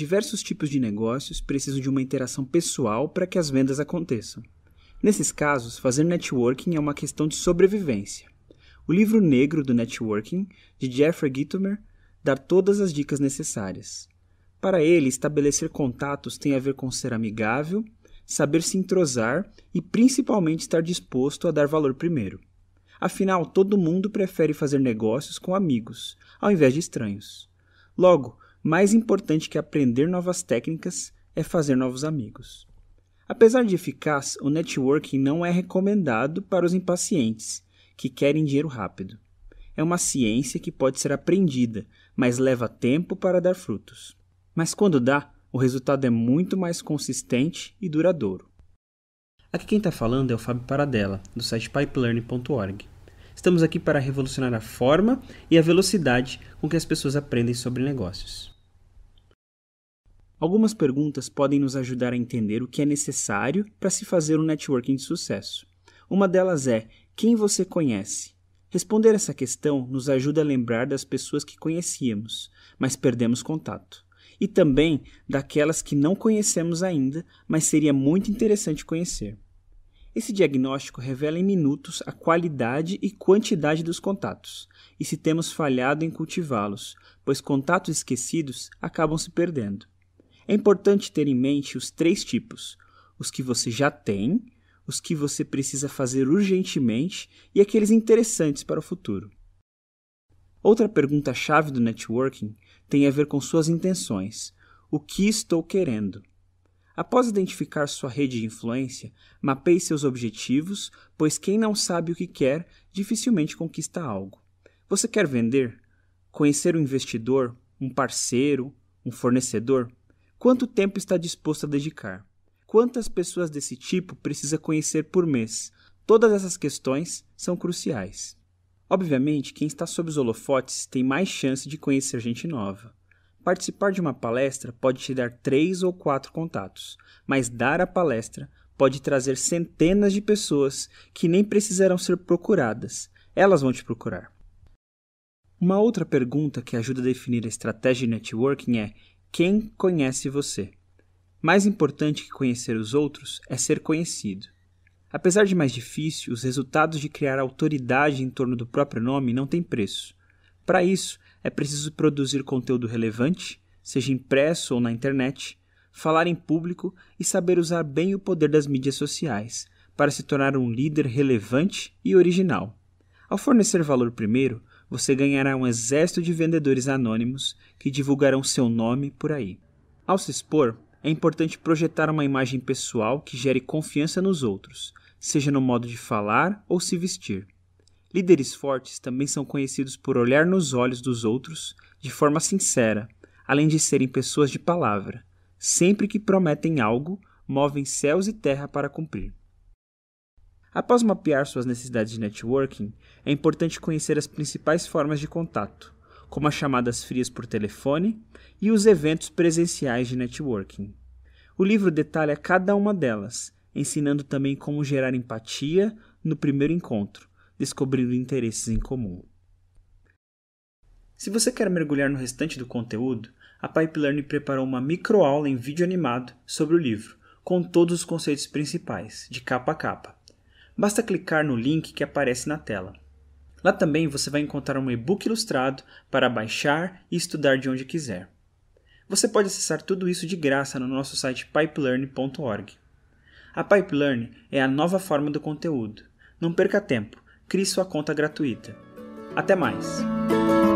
Diversos tipos de negócios precisam de uma interação pessoal para que as vendas aconteçam. Nesses casos, fazer networking é uma questão de sobrevivência. O livro negro do networking, de Jeffrey Gitomer, dá todas as dicas necessárias. Para ele, estabelecer contatos tem a ver com ser amigável, saber se entrosar e principalmente estar disposto a dar valor primeiro. Afinal, todo mundo prefere fazer negócios com amigos, ao invés de estranhos. Logo, mais importante que aprender novas técnicas é fazer novos amigos. Apesar de eficaz, o networking não é recomendado para os impacientes, que querem dinheiro rápido. É uma ciência que pode ser aprendida, mas leva tempo para dar frutos. Mas quando dá, o resultado é muito mais consistente e duradouro. Aqui quem está falando é o Fábio Paradela, do site pipelearning.org. Estamos aqui para revolucionar a forma e a velocidade com que as pessoas aprendem sobre negócios. Algumas perguntas podem nos ajudar a entender o que é necessário para se fazer um networking de sucesso. Uma delas é: quem você conhece? Responder essa questão nos ajuda a lembrar das pessoas que conhecíamos, mas perdemos contato, e também daquelas que não conhecemos ainda, mas seria muito interessante conhecer. Esse diagnóstico revela em minutos a qualidade e quantidade dos contatos e se temos falhado em cultivá-los, pois contatos esquecidos acabam se perdendo. É importante ter em mente os três tipos: os que você já tem, os que você precisa fazer urgentemente e aqueles interessantes para o futuro. Outra pergunta-chave do networking tem a ver com suas intenções. O que estou querendo? Após identificar sua rede de influência, mapeie seus objetivos, pois quem não sabe o que quer dificilmente conquista algo. Você quer vender? Conhecer um investidor, um parceiro, um fornecedor? Quanto tempo está disposto a dedicar? Quantas pessoas desse tipo precisa conhecer por mês? Todas essas questões são cruciais. Obviamente, quem está sob os holofotes tem mais chance de conhecer gente nova. Participar de uma palestra pode te dar três ou quatro contatos, mas dar a palestra pode trazer centenas de pessoas que nem precisarão ser procuradas, elas vão te procurar. Uma outra pergunta que ajuda a definir a estratégia de networking é: quem conhece você? Mais importante que conhecer os outros é ser conhecido. Apesar de mais difícil, os resultados de criar autoridade em torno do próprio nome não têm preço. Para isso, é preciso produzir conteúdo relevante, seja impresso ou na internet, falar em público e saber usar bem o poder das mídias sociais para se tornar um líder relevante e original. Ao fornecer valor primeiro, você ganhará um exército de vendedores anônimos que divulgarão seu nome por aí. Ao se expor, é importante projetar uma imagem pessoal que gere confiança nos outros, seja no modo de falar ou se vestir. Líderes fortes também são conhecidos por olhar nos olhos dos outros de forma sincera, além de serem pessoas de palavra. Sempre que prometem algo, movem céus e terra para cumprir. Após mapear suas necessidades de networking, é importante conhecer as principais formas de contato, como as chamadas frias por telefone e os eventos presenciais de networking. O livro detalha cada uma delas, ensinando também como gerar empatia no primeiro encontro, descobrindo interesses em comum. Se você quer mergulhar no restante do conteúdo, a Pipeline preparou uma microaula em vídeo animado sobre o livro, com todos os conceitos principais, de capa a capa. Basta clicar no link que aparece na tela. Lá também você vai encontrar um e-book ilustrado para baixar e estudar de onde quiser. Você pode acessar tudo isso de graça no nosso site pipelearn.org. A Pipelearn é a nova forma do conteúdo. Não perca tempo, crie sua conta gratuita. Até mais!